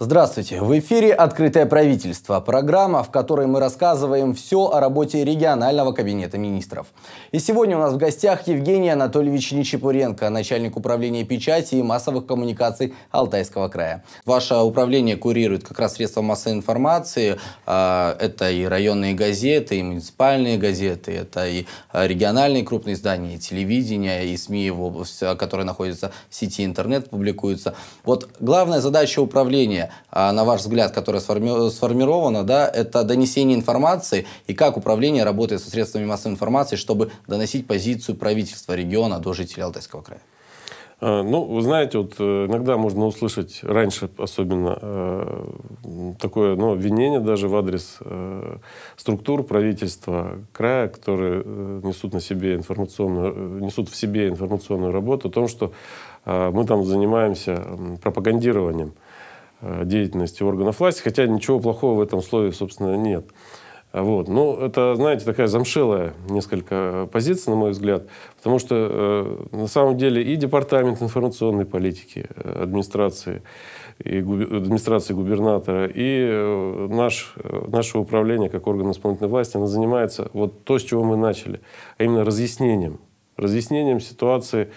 Здравствуйте! В эфире «Открытое правительство» – программа, в которой мы рассказываем все о работе регионального кабинета министров. И сегодня у нас в гостях Евгений Анатольевич Нечепуренко, начальник управления печати и массовых коммуникаций Алтайского края. Ваше управление курирует как раз средства массовой информации. А, это и районные газеты, и муниципальные газеты, это и региональные крупные издания, и телевидение, и СМИ, которые находятся в сети интернет, публикуются. Вот главная задача управления а, на ваш взгляд, которое сформи сформировано, да, это донесение информации и как управление работает со средствами массовой информации, чтобы доносить позицию правительства региона до жителей Алтайского края? А, ну, вы знаете, вот э, иногда можно услышать раньше, особенно э, такое, ну, обвинение даже в адрес э, структур правительства края, которые несут на себе информационную, несут в себе информационную работу, о том, что а, мы там занимаемся пропагандированием Э, деятельности органов власти, хотя ничего плохого в этом слове, собственно, нет. Вот. Ну, это, знаете, такая замшелая несколько э, позиция, на мой взгляд, потому что э, на самом деле и Департамент информационной политики э, администрации, и губи администрации губернатора, и э, наш, наше управление как орган исполнительной власти, оно занимается вот то, с чего мы начали, а именно разъяснением разъяснением ситуации,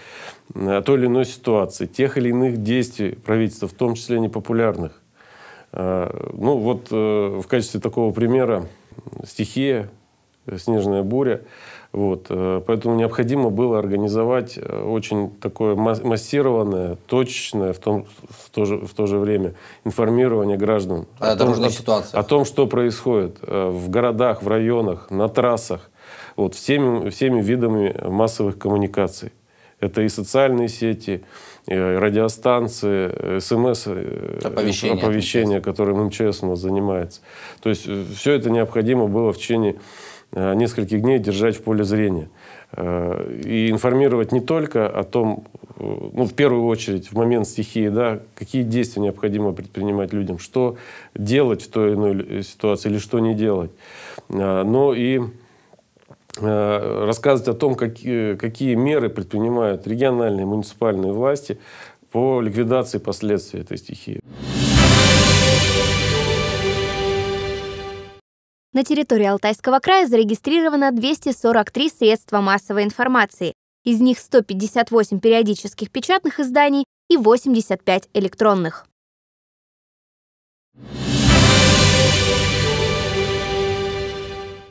э, той или иной ситуации, тех или иных действий правительства, в том числе непопулярных. Э, ну вот э, в качестве такого примера стихия, снежная буря. Вот. Поэтому необходимо было организовать очень такое массированное, точечное в, том, в, то, же, в то же время информирование граждан о, о, том, о, о том, что происходит в городах, в районах, на трассах, вот, всеми, всеми видами массовых коммуникаций. Это и социальные сети, и радиостанции, э, смс, э, оповещения, оповещения которым МЧС у нас занимается. То есть э, все это необходимо было в течение нескольких дней держать в поле зрения. И информировать не только о том, ну, в первую очередь, в момент стихии, да, какие действия необходимо предпринимать людям, что делать в той или иной ситуации или что не делать, но и Э, рассказывать о том, какие, какие меры предпринимают региональные муниципальные власти по ликвидации последствий этой стихии. На территории Алтайского края зарегистрировано 243 средства массовой информации. Из них 158 периодических печатных изданий и 85 электронных.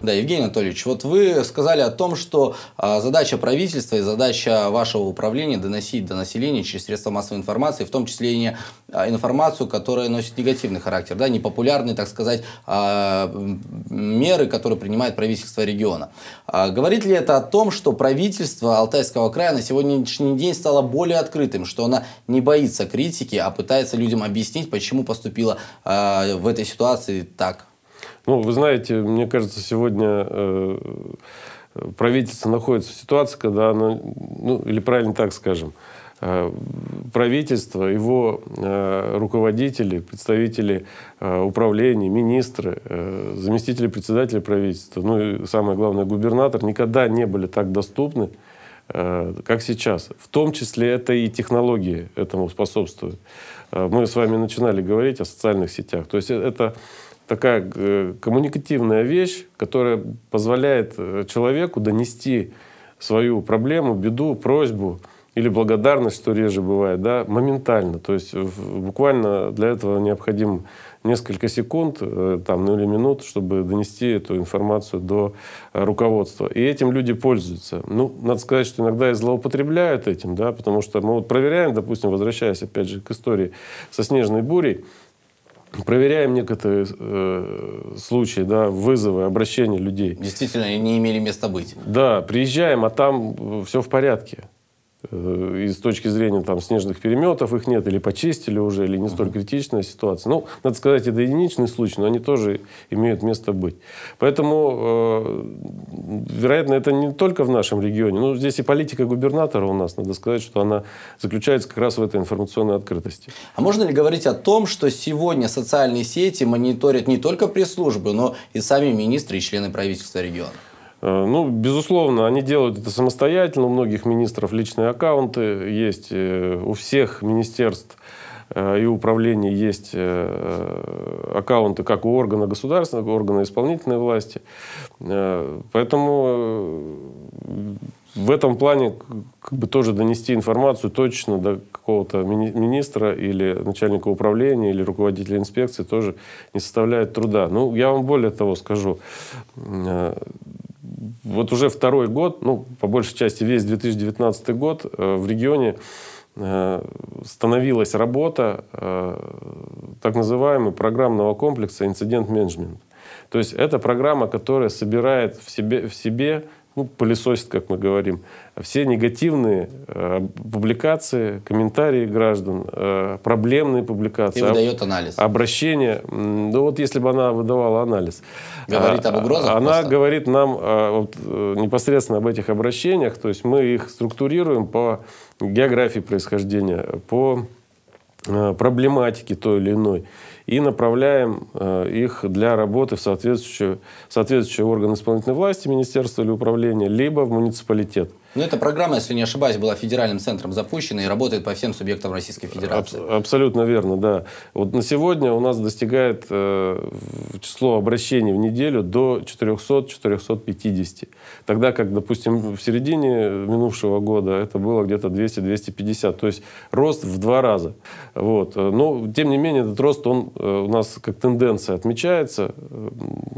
Да, Евгений Анатольевич, вот вы сказали о том, что а, задача правительства и задача вашего управления доносить до населения через средства массовой информации, в том числе и а, информацию, которая носит негативный характер, да, непопулярные, так сказать, а, меры, которые принимает правительство региона. Говорит ли это о том, что правительство Алтайского края на сегодняшний день стало более открытым, что она не боится критики, а пытается людям объяснить, почему поступила в этой ситуации так? Ну, вы знаете, мне кажется, сегодня э, правительство находится в ситуации, когда оно, ну, или правильно так скажем, э, правительство, его э, руководители, представители э, управления, министры, э, заместители председателя правительства, ну и самое главное, губернатор, никогда не были так доступны, э, как сейчас. В том числе это и технологии этому способствуют. Э, мы с вами начинали говорить о социальных сетях. То есть э, это такая э, коммуникативная вещь, которая позволяет э, человеку донести свою проблему, беду, просьбу или благодарность, что реже бывает, да, моментально. То есть буквально для этого необходим несколько секунд, э, там, ну или минут, чтобы донести эту информацию до руководства. И этим люди пользуются. Ну, надо сказать, что иногда и злоупотребляют этим, да, потому что мы вот проверяем, допустим, возвращаясь опять же к истории со снежной бурей, проверяем некоторые э, случаи, да, вызовы, обращения людей. Действительно, они не имели места быть. Да, приезжаем, а там э, все в порядке. Э, и с точки зрения там, снежных переметов их нет, или почистили уже, или не столь критичная ситуация. Ну, надо сказать, это единичный случай, но они тоже имеют место быть. Поэтому, э, вероятно, это не только в нашем регионе. Ну, здесь и политика губернатора у нас, надо сказать, что она заключается как раз в этой информационной открытости. А можно ли говорить о том, что сегодня социальные сети мониторят не только пресс-службы, но и сами министры и члены правительства региона? Э, ну, безусловно, они делают это самостоятельно. У многих министров личные аккаунты есть. Э, у всех министерств э, и управлений есть аккаунты как у органа государственного, органа исполнительной власти. Поэтому в этом плане как бы тоже донести информацию точно до какого-то мини- министра или начальника управления или руководителя инспекции тоже не составляет труда. Ну, я вам более того скажу вот уже второй год, ну, по большей части весь 2019 год э, в регионе э, становилась работа э, так называемого программного комплекса инцидент-менеджмент. То есть это программа, которая собирает в себе, в себе ну, пылесосит, как мы говорим, все негативные э, публикации, комментарии граждан, э, проблемные публикации. И выдает анализ. Обращение. Ну вот если бы она выдавала анализ. Говорит а, об угрозах? Она просто. говорит нам э, вот, э, непосредственно об этих обращениях. То есть мы их структурируем по географии происхождения, по э, проблематике той или иной и направляем э, их для работы в соответствующие, соответствующие органы исполнительной власти, министерство или управление, либо в муниципалитет. Ну, эта программа, если не ошибаюсь, была федеральным центром запущена и работает по всем субъектам Российской Федерации. Аб- абсолютно верно, да. Вот на сегодня у нас достигает э, число обращений в неделю до 400-450. Тогда как, допустим, в середине минувшего года это было где-то 200-250. То есть рост в два раза. Вот. Но, тем не менее, этот рост он, э, у нас как тенденция отмечается.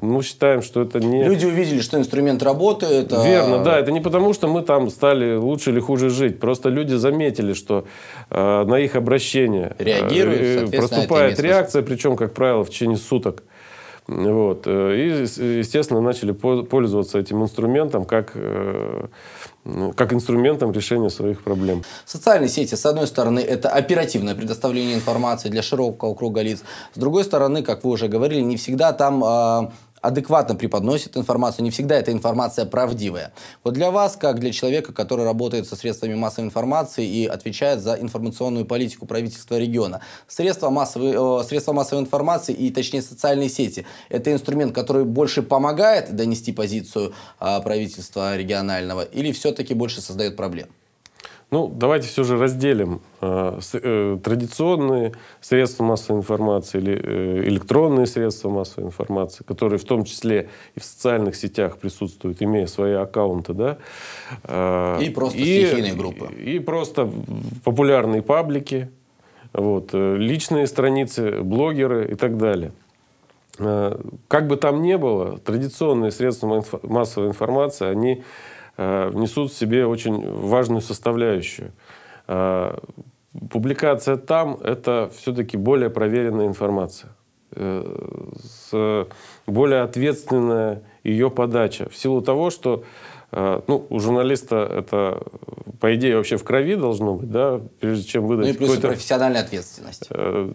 Мы считаем, что это не... Люди увидели, что инструмент работает. А верно, а... да. Это не потому, что мы там там стали лучше или хуже жить. Просто люди заметили, что э, на их обращение э, Реагируют, проступает реакция, причем, как правило, в течение суток. Вот. Э, и, э, естественно, начали пользоваться этим инструментом как, ну, как инструментом решения своих проблем. Социальные сети, с одной стороны, это оперативное предоставление информации для широкого круга лиц. С другой стороны, как вы уже говорили, не всегда там а, адекватно преподносит информацию, не всегда эта информация правдивая. Вот для вас, как для человека, который работает со средствами массовой информации и отвечает за информационную политику правительства региона, средства массовой, э, средства массовой информации и, точнее, социальные сети – это инструмент, который больше помогает донести позицию а, правительства регионального или все-таки больше создает проблем? Ну, давайте все же разделим э, э, традиционные средства массовой информации или э, электронные средства массовой информации, которые в том числе и в социальных сетях присутствуют, имея свои аккаунты, да. и просто и, группы. И, просто популярные паблики, вот, личные страницы, блогеры и так далее. как бы там ни было, традиционные средства массовой информации, они внесут э, в себе очень важную составляющую. Э, публикация там — это все-таки более проверенная информация, э, с более ответственная ее подача. В силу того, что Э, ну, у журналиста это, по идее, вообще в крови должно быть, да, прежде чем выдать... Ну и плюс профессиональная ответственность. Э,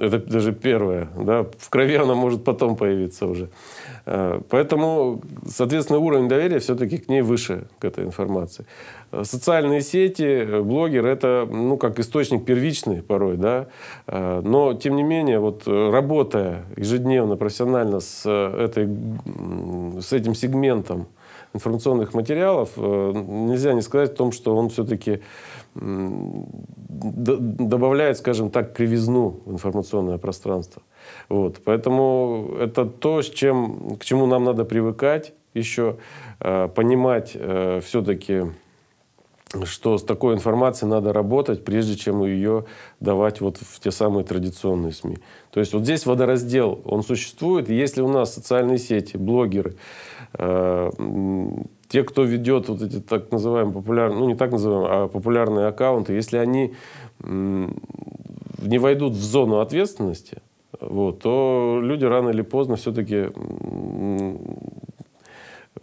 это даже первое, да, в крови она может потом появиться уже. Э, поэтому, соответственно, уровень доверия все-таки к ней выше, к этой информации. Социальные сети, блогер — это, ну, как источник первичный порой, да, но, тем не менее, вот работая ежедневно, профессионально с, этой, с этим сегментом информационных материалов, э, нельзя не сказать о том, что он все-таки добавляет, скажем так, кривизну в информационное пространство. Вот. Поэтому это то, с чем, к чему нам надо привыкать еще, э, понимать э, все-таки что с такой информацией надо работать, прежде чем ее давать вот в те самые традиционные СМИ. То есть вот здесь водораздел, он существует. если у нас социальные сети, блогеры, Э, те, кто ведет вот эти так называемые популярные, ну не так называемые, а популярные аккаунты, если они не войдут в зону ответственности, вот, то люди рано или поздно все-таки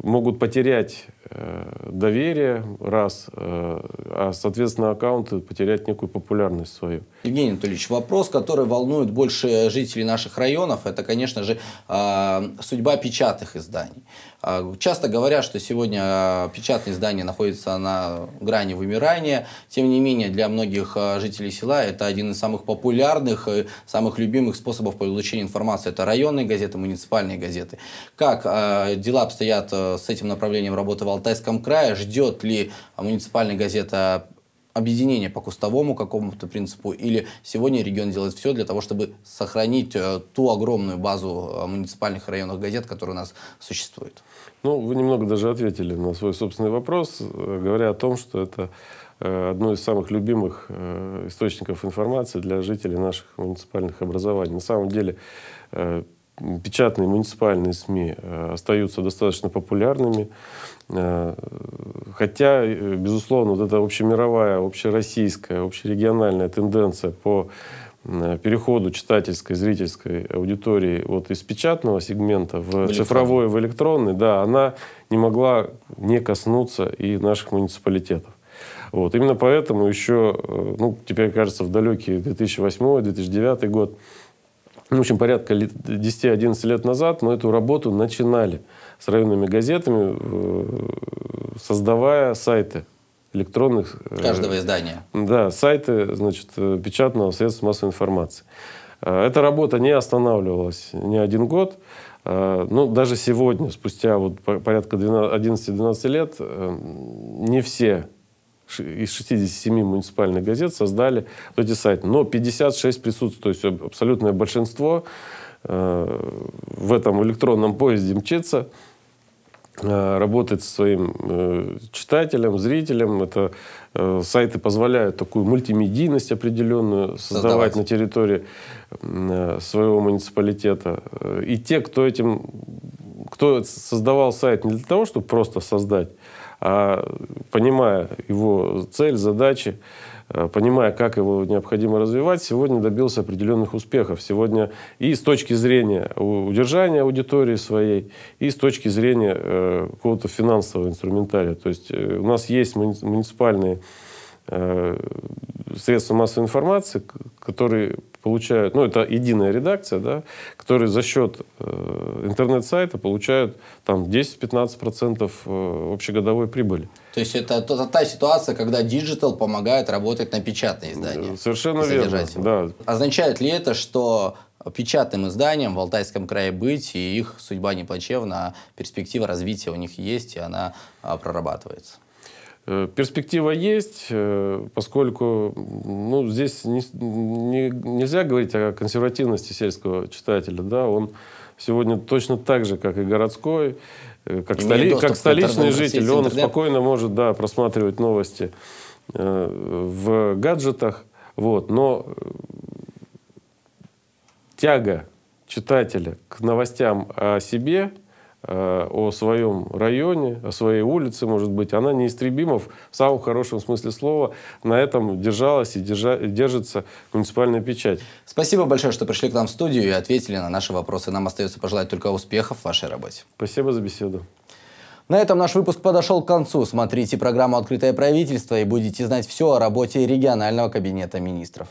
могут потерять э, доверие, раз, э, а, соответственно, аккаунты потерять некую популярность свою. Евгений Анатольевич, вопрос, который волнует больше жителей наших районов, это, конечно же, э, судьба печатных изданий. А, часто говорят, что сегодня а, печатные издания находятся на грани вымирания. Тем не менее, для многих жителей села это один из самых популярных, самых любимых способов получения информации. Это районные газеты, муниципальные газеты. Как дела обстоят с этим направлением работы в Алтайском крае. Ждет ли муниципальная газета объединение по кустовому какому-то принципу, или сегодня регион делает все для того, чтобы сохранить э, ту огромную базу э, муниципальных районных газет, которая у нас существует? Ну, вы немного даже ответили на свой собственный вопрос, э, говоря о том, что это одно из самых любимых источников информации для жителей наших муниципальных образований. На самом деле, печатные муниципальные СМИ э, остаются достаточно популярными. Э, хотя, э, безусловно, вот эта общемировая, общероссийская, общерегиональная тенденция по переходу читательской, зрительской аудитории вот из печатного сегмента в, в цифровой, в электронный, да, она не могла не коснуться и наших муниципалитетов. Вот. Именно поэтому еще, ну, теперь кажется, в далекие 2008-2009 год в общем, порядка 10-11 лет назад мы эту работу начинали с районными газетами, э, создавая сайты электронных... Э, Каждого издания. Да, сайты, значит, э, печатного средства массовой информации. Эта работа не останавливалась ни один год. Ну, даже сегодня, спустя вот порядка 11-12 лет, не все из 67 муниципальных газет создали эти сайты. Но 56 присутствует, то есть абсолютное большинство э, в этом электронном поезде мчится, э, работает со своим э, читателем, зрителем. Это сайты позволяют такую мультимедийность определенную создавать, создавать. на территории своего муниципалитета. И те, кто этим кто создавал сайт не для того, чтобы просто создать, а понимая его цель, задачи, э, понимая, как его необходимо развивать, сегодня добился определенных успехов. Сегодня и с точки зрения удержания аудитории своей, и с точки зрения э, какого-то финансового инструментария. То есть э, у нас есть муниципальные Э, средства массовой информации, которые получают, ну, это единая редакция, да, которые за счет э, интернет-сайта получают там 10-15% э, общегодовой прибыли. То есть это, это та ситуация, когда диджитал помогает работать на печатные издания. Совершенно верно, его. да. Означает ли это, что печатным изданиям в Алтайском крае быть, и их судьба не плачевна, а перспектива развития у них есть, и она а, прорабатывается? Э, перспектива есть, э, поскольку ну, здесь не, не, нельзя говорить о консервативности сельского читателя. Да? Он сегодня точно так же, как и городской, э, как, столи, как столичный житель, он спокойно может да, просматривать новости в гаджетах. Вот. Но тяга читателя к новостям о себе – Э, о своем районе, о своей улице, может быть, она неистребима в самом хорошем смысле слова. На этом держалась и держа, держится муниципальная печать. Спасибо большое, что пришли к нам в студию и ответили на наши вопросы. Нам остается пожелать только успехов в вашей работе. Спасибо за беседу. На этом наш выпуск подошел к концу. Смотрите программу «Открытое правительство» и будете знать все о работе регионального кабинета министров.